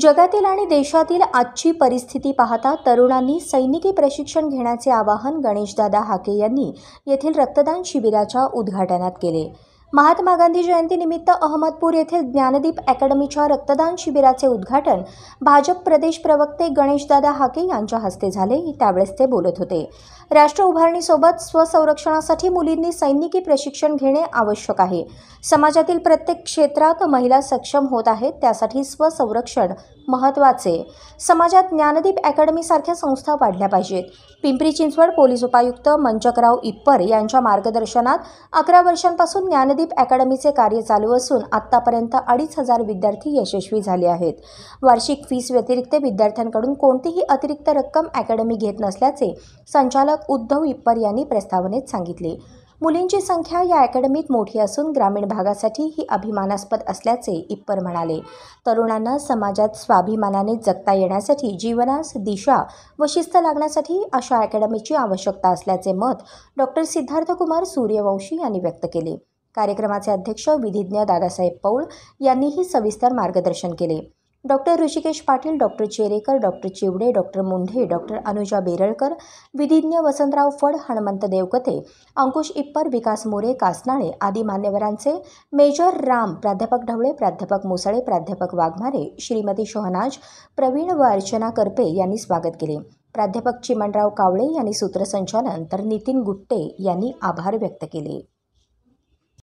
जगातील आणि देशातील आजची परिस्थिती पाहता तरुणांनी सैनिकी प्रशिक्षण घेण्याचे आवाहन गणेशदादा हाके यांनी येथील रक्तदान शिबिराच्या उद्घाटनात केले महात्मा गांधी जयंतीनिमित्त अहमदपूर येथील ज्ञानदीप अकॅडमीच्या रक्तदान शिबिराचे उद्घाटन भाजप प्रदेश प्रवक्ते गणेशदादा हाके यांच्या हस्ते झाले त्यावेळेस ते बोलत होते राष्ट्र उभारणीसोबत स्वसंरक्षणासाठी मुलींनी सैनिकी प्रशिक्षण घेणे आवश्यक आहे समाजातील प्रत्येक क्षेत्रात महिला सक्षम होत आहेत त्यासाठी स्वसंरक्षण महत्त्वाचे समाजात ज्ञानदीप अकॅडमीसारख्या संस्था वाढल्या पाहिजेत पिंपरी चिंचवड पोलीस उपायुक्त मंचकराव इप्पर यांच्या मार्गदर्शनात अकरा वर्षांपासून ज्ञानदीप अकॅडमीचे कार्य चालू असून आत्तापर्यंत अडीच हजार विद्यार्थी यशस्वी झाले आहेत वार्षिक फीस व्यतिरिक्त विद्यार्थ्यांकडून कोणतीही अतिरिक्त रक्कम अकॅडमी घेत नसल्याचे संचालक उद्धव इप्पर यांनी प्रस्तावनेत सांगितले मुलींची संख्या या अकॅडमीत मोठी असून ग्रामीण भागासाठी ही अभिमानास्पद असल्याचे इप्पर म्हणाले तरुणांना समाजात स्वाभिमानाने जगता येण्यासाठी जीवनास दिशा व शिस्त लागण्यासाठी अशा अकॅडमीची आवश्यकता असल्याचे मत डॉक्टर कुमार सूर्यवंशी यांनी व्यक्त केले कार्यक्रमाचे अध्यक्ष विधिज्ञ दादासाहेब पौळ यांनीही सविस्तर मार्गदर्शन केले doctor Rishikesh Patil doctor Cherekar doctor Chivde doctor Munde doctor Anuja Beralkar विधिज्ञ वसंतराव फड हनुमंत देवकते अंकुश इप्पर विकास मोरे कासनाळे आदी मान्यवरांचे मेजर राम प्राध्यापक ढवळे प्राध्यापक मुसळे प्राध्यापक वाघमारे श्रीमती शोहनाज प्रवीण व अर्चना करपे यांनी स्वागत केले प्राध्यापक चिमणराव कावळे यांनी सूत्रसंचालन तर नितीन गुट्टे यांनी आभार व्यक्त केले